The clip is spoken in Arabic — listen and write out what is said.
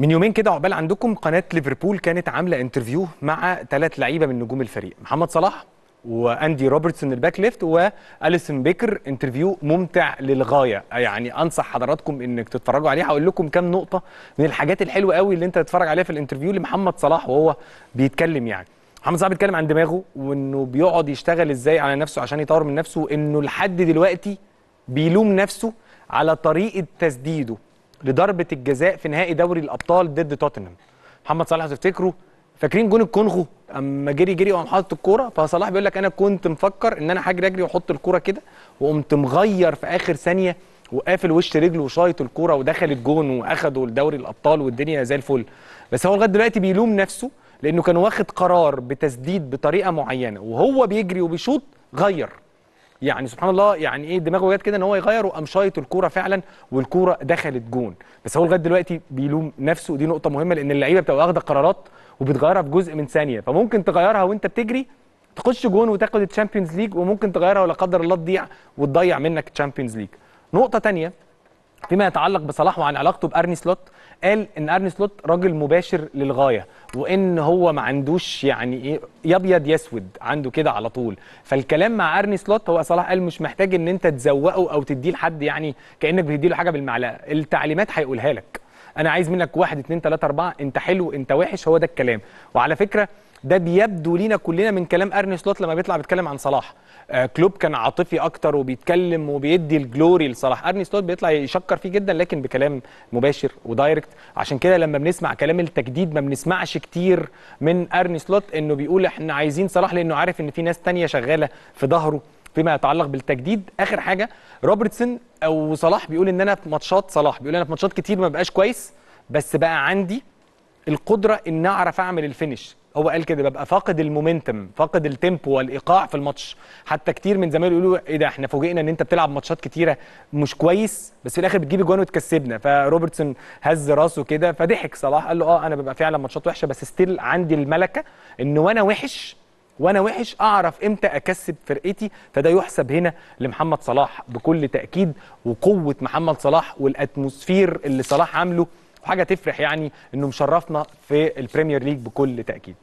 من يومين كده عقبال عندكم قناه ليفربول كانت عامله انترفيو مع ثلاث لعيبه من نجوم الفريق محمد صلاح واندي روبرتسون الباك ليفت واليسون بيكر انترفيو ممتع للغايه يعني انصح حضراتكم انك تتفرجوا عليه هقول لكم كام نقطه من الحاجات الحلوه قوي اللي انت تتفرج عليها في الانترفيو لمحمد صلاح وهو بيتكلم يعني محمد صلاح بيتكلم عن دماغه وانه بيقعد يشتغل ازاي على نفسه عشان يطور من نفسه وانه لحد دلوقتي بيلوم نفسه على طريقه تسديده لضربه الجزاء في نهائي دوري الابطال ضد توتنهام محمد صلاح تفتكروا فاكرين جون الكونغو اما جري جري وقام حاطط الكوره فصلاح بيقول لك انا كنت مفكر ان انا هجري اجري واحط الكوره كده وقمت مغير في اخر ثانيه وقافل وش رجله وشايط الكوره ودخل الجون واخدوا لدوري الابطال والدنيا زي الفل بس هو لغايه دلوقتي بيلوم نفسه لانه كان واخد قرار بتسديد بطريقه معينه وهو بيجري وبيشوط غير يعني سبحان الله يعني ايه دماغه جت كده ان هو يغير وقام شايط الكوره فعلا والكوره دخلت جون بس هو لغايه دلوقتي بيلوم نفسه ودي نقطه مهمه لان اللعيبه بتبقى واخده قرارات وبتغيرها في جزء من ثانيه فممكن تغيرها وانت بتجري تخش جون وتاخد الشامبيونز ليج وممكن تغيرها ولا قدر الله تضيع وتضيع منك الشامبيونز ليج نقطه ثانيه فيما يتعلق بصلاح وعن علاقته بارني سلوت قال ان ارني سلوت راجل مباشر للغايه وان هو ما عندوش يعني ايه يا ابيض يا اسود عنده كده على طول فالكلام مع ارني سلوت هو صلاح قال مش محتاج ان انت تزوقه او تديه لحد يعني كانك بتديله حاجه بالمعلقه التعليمات هيقولها لك انا عايز منك واحد اتنين تلاته اربعه انت حلو انت وحش هو ده الكلام وعلى فكره ده بيبدو لينا كلنا من كلام ارني سلوت لما بيطلع بيتكلم عن صلاح آه كلوب كان عاطفي اكتر وبيتكلم وبيدي الجلوري لصلاح ارني سلوت بيطلع يشكر فيه جدا لكن بكلام مباشر ودايركت عشان كده لما بنسمع كلام التجديد ما بنسمعش كتير من ارني سلوت انه بيقول احنا عايزين صلاح لانه عارف ان في ناس تانية شغاله في ظهره فيما يتعلق بالتجديد اخر حاجه روبرتسون او صلاح بيقول ان انا في ماتشات صلاح بيقول انا في ماتشات كتير ما بقاش كويس بس بقى عندي القدره ان اعرف اعمل الفينش هو قال كده ببقى فاقد المومنتم فاقد التيمبو والايقاع في الماتش حتى كتير من زمايله يقولوا ايه ده احنا فوجئنا ان انت بتلعب ماتشات كتيره مش كويس بس في الاخر بتجيب اجوان وتكسبنا فروبرتسون هز راسه كده فضحك صلاح قال له اه انا ببقى فعلا ماتشات وحشه بس ستيل عندي الملكه ان وانا وحش وانا وحش اعرف امتى اكسب فرقتي فده يحسب هنا لمحمد صلاح بكل تاكيد وقوه محمد صلاح والاتموسفير اللي صلاح عامله وحاجه تفرح يعني انه مشرفنا في البريمير ليج بكل تاكيد